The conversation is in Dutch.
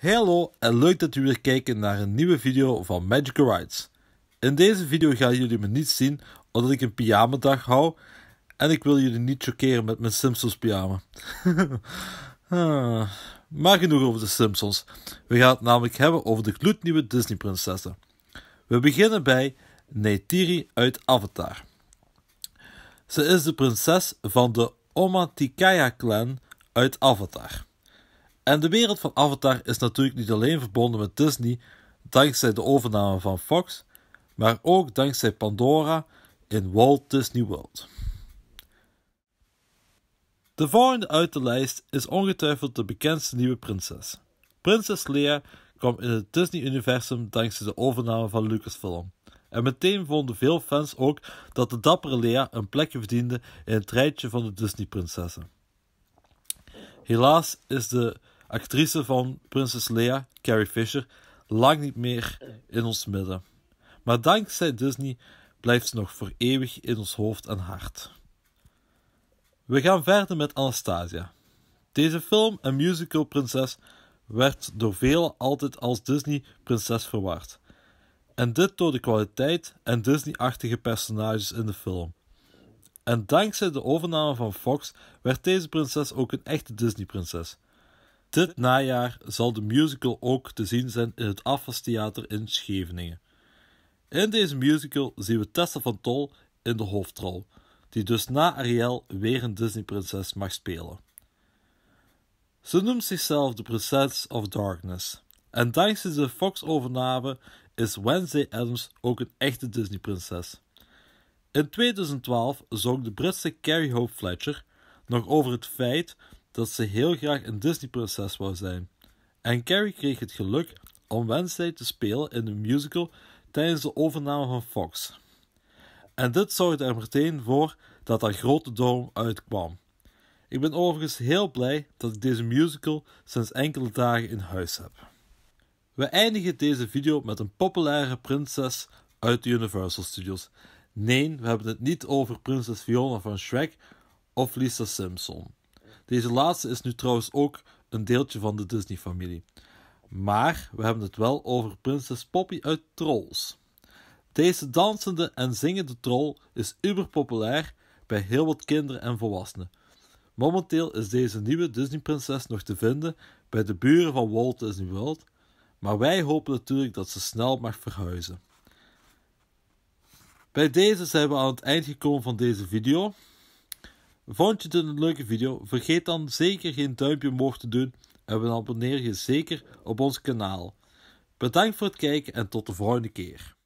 Hallo en leuk dat jullie weer kijken naar een nieuwe video van Magical Rides. In deze video gaan jullie me niet zien omdat ik een dag hou en ik wil jullie niet chockeren met mijn Simpsons pyjama. Ah, maar genoeg over de Simpsons. We gaan het namelijk hebben over de gloednieuwe Disney prinsessen. We beginnen bij Neytiri uit Avatar. Ze is de prinses van de Omatikaya clan uit Avatar. En de wereld van Avatar is natuurlijk niet alleen verbonden met Disney, dankzij de overname van Fox, maar ook dankzij Pandora in Walt Disney World. De volgende uit de lijst is ongetwijfeld de bekendste nieuwe prinses. Prinses Leia kwam in het Disney-universum dankzij de overname van Lucasfilm. En meteen vonden veel fans ook dat de dappere Leia een plekje verdiende in het rijtje van de Disney-prinsessen. Helaas is de actrice van Prinses Leia, Carrie Fisher, lang niet meer in ons midden. Maar dankzij Disney blijft ze nog voor eeuwig in ons hoofd en hart. We gaan verder met Anastasia. Deze film en musical prinses werd door velen altijd als Disney prinses verward. En dit door de kwaliteit en Disney-achtige personages in de film. En dankzij de overname van Fox werd deze prinses ook een echte Disney-prinses. Dit najaar zal de musical ook te zien zijn in het Afas Theater in Scheveningen. In deze musical zien we Tessa van Tol in de hoofdrol, die dus na Ariel weer een Disney-prinses mag spelen. Ze noemt zichzelf de Princess of Darkness. En dankzij de Fox-overname is Wednesday Adams ook een echte Disney-prinses. In 2012 zong de Britse Carrie Hope Fletcher nog over het feit dat ze heel graag een Disney-prinses wou zijn. En Carrie kreeg het geluk om Wednesday te spelen in de musical tijdens de overname van Fox. En dit zorgde er meteen voor dat haar grote droom uitkwam. Ik ben overigens heel blij dat ik deze musical sinds enkele dagen in huis heb. We eindigen deze video met een populaire prinses uit de Universal Studios. Nee, we hebben het niet over prinses Fiona van Shrek of Lisa Simpson. Deze laatste is nu trouwens ook een deeltje van de Disney-familie. Maar we hebben het wel over prinses Poppy uit Trolls. Deze dansende en zingende troll is uberpopulair bij heel wat kinderen en volwassenen. Momenteel is deze nieuwe Disney-prinses nog te vinden bij de buren van Walt Disney World, maar wij hopen natuurlijk dat ze snel mag verhuizen. Bij deze zijn we aan het eind gekomen van deze video. Vond je dit een leuke video? Vergeet dan zeker geen duimpje omhoog te doen en abonneer je zeker op ons kanaal. Bedankt voor het kijken en tot de volgende keer.